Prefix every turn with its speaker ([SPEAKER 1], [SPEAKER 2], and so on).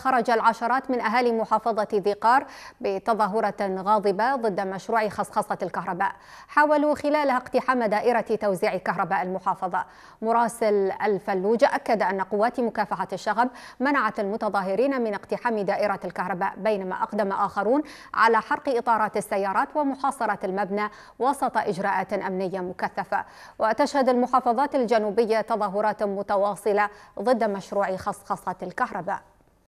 [SPEAKER 1] خرج العشرات من أهالي محافظة ذي قار بتظاهرة غاضبة ضد مشروع خصخصة الكهرباء حاولوا خلالها اقتحام دائرة توزيع كهرباء المحافظة مراسل الفلوج أكد أن قوات مكافحة الشغب منعت المتظاهرين من اقتحام دائرة الكهرباء بينما أقدم آخرون على حرق إطارات السيارات ومحاصرة المبنى وسط إجراءات أمنية مكثفة وتشهد المحافظات الجنوبية تظاهرات متواصلة ضد مشروع خصخصة الكهرباء